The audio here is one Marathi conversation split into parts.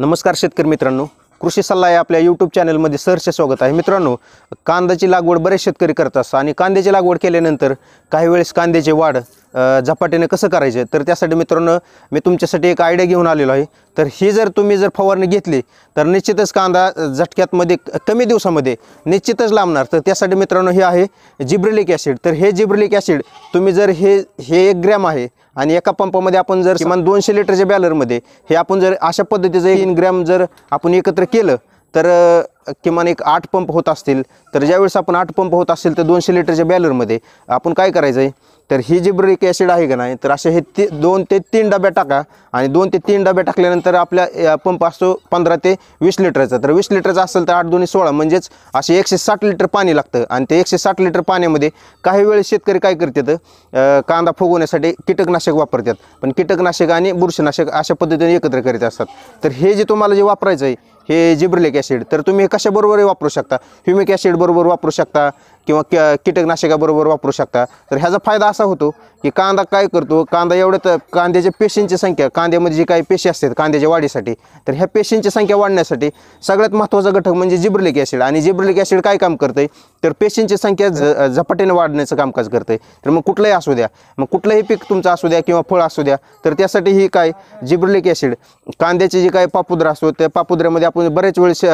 नमस्कार शेतकरी मित्रांनो कृषी सल्ला या आपल्या यूट्यूब चॅनलमध्ये सहर्ष स्वागत आहे मित्रांनो कांद्याची लागवड बरेच शेतकरी करतात आणि कांद्याची लागवड केल्यानंतर काही वेळेस कांद्याची वाढ झपाट्याने कसं करायचं तर त्यासाठी मित्रांनो मी तुमच्यासाठी एक आयडिया घेऊन आलेलो आहे तर हे जर तुम्ही जर फवारणी घेतली तर निश्चितच कांदा झटक्यातमध्ये कमी दिवसामध्ये निश्चितच लांबणार तर त्यासाठी मित्रांनो हे आहे जिब्रिलिक ॲसिड तर हे जिब्रिलिक ॲसिड तुम्ही जर हे हे एक ग्रॅम आहे आणि एका पंपामध्ये आपण जर किमान दोनशे लिटरच्या बॅलरमध्ये हे आपण जर अशा पद्धतीचं इन ग्रॅम जर आपण एकत्र केलं तर किमान एक आठ पंप होत असतील तर ज्यावेळेस आपण आठ पंप होत असतील तर दोनशे लिटरच्या बॅलरमध्ये आपण काय करायचं आहे तर ही जी ब्रिक ॲसिड आहे का नाही तर असे हे ती दोन ते तीन डब्या टाका आणि दोन ते तीन डब्या टाकल्यानंतर आपल्या पंप असतो पंधरा ते वीस लिटरचा तर वीस लिटरचा असेल तर आठ दोन्ही सोळा म्हणजेच असे एकशे साठ लिटर पाणी लागतं आणि ते एकशे साठ लिटर पाण्यामध्ये काही वेळेस शेतकरी काय करतात कांदा फुगवण्यासाठी कीटकनाशक वापरतात पण कीटकनाशक आणि बुरशीनाशक अशा पद्धतीने एकत्र करीत असतात तर हे जे तुम्हाला जे वापरायचं आहे हे जिब्रिलिक ॲसिड तर तुम्ही कशाबरोबरही वापरू शकता ह्युमिक ॲसिड बरोबर वापरू शकता किंवा कीटकनाशकाबरोबर वापरू शकता तर ह्याचा फायदा असा होतो की कांदा काय करतो कांदा एवढं तर कांद्याच्या पेशींची संख्या कांद्यामध्ये जी काही पेशी असतात कांद्याच्या वाढीसाठी तर ह्या पेशींची संख्या वाढण्यासाठी सगळ्यात महत्त्वाचा घटक म्हणजे जिब्रलिक ॲसिड आणि जिब्रलिक ॲसिड काय काम करते तर पेशींची संख्या झ झपाट्याने वाढण्याचं कामकाज करते तर मग कुठलंही असू द्या मग कुठलंही पीक तुमचं असू द्या किंवा फळ असू द्या तर त्यासाठी ही काय जिब्रलिक ॲसिड कांद्याचे जे काय पापुद्रा असतो त्या पापुद्र्यामध्ये आपण बरेच वेळेस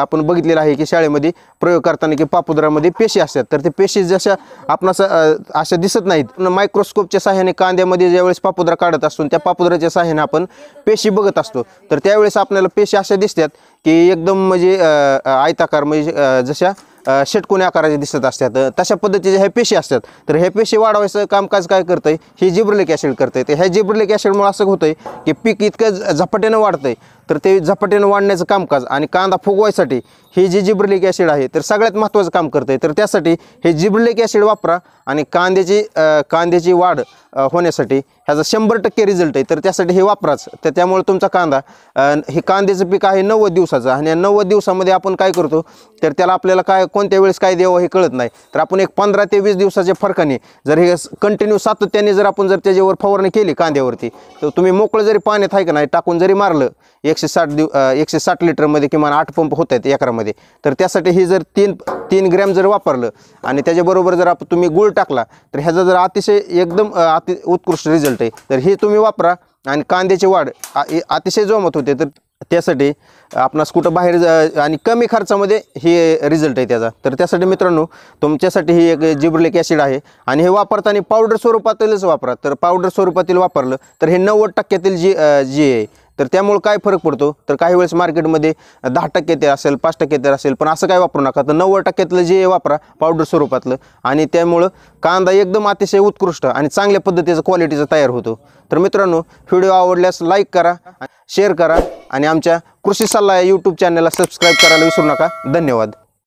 आपण बघितलेलं आहे की शाळेमध्ये प्रयोग करताना की पापुद्रामध्ये पेशी असतात असतात तर ते पेशी जशा आपणास अशा दिसत नाहीत मायक्रोस्कोपच्या सहाय्याने कांद्यामध्ये ज्यावेळेस पापुद्रा काढत असतो त्या पापुद्राच्या सहाय्याने आपण पेशी बघत असतो तर त्यावेळेस आपल्याला पेशी अशा दिसतात की एकदम म्हणजे आयताकार म्हणजे जशा षटकोनी आकाराचे दिसत असतात तशा पद्धतीच्या ह्या पेशी असतात तर ह्या पेशी वाढवायचं कामकाज काय करतं आहे हे जिब्रलिक ॲसिड करतंय आहे तर ह्या जिब्रलिक ॲसिडमुळे असं होतं आहे की पीक इतकं झपाट्यानं वाढतं आहे तर ते झपाट्याने वाढण्याचं कामकाज आणि कांदा फुगवायसाठी हे जे जिब्रलिक ॲसिड आहे तर सगळ्यात महत्त्वाचं काम करतं आहे तर त्यासाठी हे जिब्रलिक ॲसिड वापरा आणि कांद्याची कांद्याची वाढ होण्यासाठी ह्याचा शंभर टक्के रिझल्ट आहे तर त्यासाठी हे वापराच तर त्यामुळे तुमचा कांदा हे कांद्याचं पीक आहे नव्वद दिवसाचं आणि या नव्वद दिवसामध्ये आपण काय करतो तर त्याला आपल्याला काय कोणत्या वेळेस काय द्यावं हे कळत नाही तर आपण एक पंधरा ते वीस दिवसाच्या फरकाने जर हे कंटिन्यू सातत्याने जर आपण जर त्याच्यावर फवारणी केली कांद्यावरती तर तुम्ही मोकळं जरी पाण्यात आहे का नाही टाकून जरी मारलं एकशे साठ दिव एकशे साठ लिटरमध्ये किमान आठ पंप होत आहेत एकरामध्ये तर त्यासाठी हे जर तीन तीन ग्रॅम जर वापरलं आणि त्याच्याबरोबर जर आप तुम्ही गुळ टाकला तर ह्याचा जर अतिशय एकदम अति उत्कृष्ट रिझल्ट आहे तर हे तुम्ही वापरा आणि कांद्याची वाढ अतिशय जोमत होते तर त्यासाठी आपणास कुठं बाहेर आणि कमी खर्चामध्ये हे रिझल्ट आहे त्याचा तर त्यासाठी मित्रांनो तुमच्यासाठी ही एक जिब्रिलिक ॲसिड आहे आणि हे वापरताना पावडर स्वरूपातीलच वापरा तर पावडर स्वरूपातील वापरलं तर हे नव्वद टक्क्यातील जी जी आहे तर त्यामुळे काय फरक पडतो तर काही वेळेस मार्केटमध्ये दहा टक्के ते असेल पाच टक्के तेल असेल पण असं काय वापरू नका तर नव्वद टक्क्यातलं जे वापरा पावडर स्वरूपातलं आणि त्यामुळं कांदा एकदम अतिशय उत्कृष्ट आणि चांगल्या पद्धतीचं क्वालिटीचा तयार होतो तर मित्रांनो व्हिडिओ आवडल्यास लाईक करा शेअर करा आणि आमच्या कृषी सल्ला या यूट्यूब चॅनलला सबस्क्राईब करायला विसरू नका धन्यवाद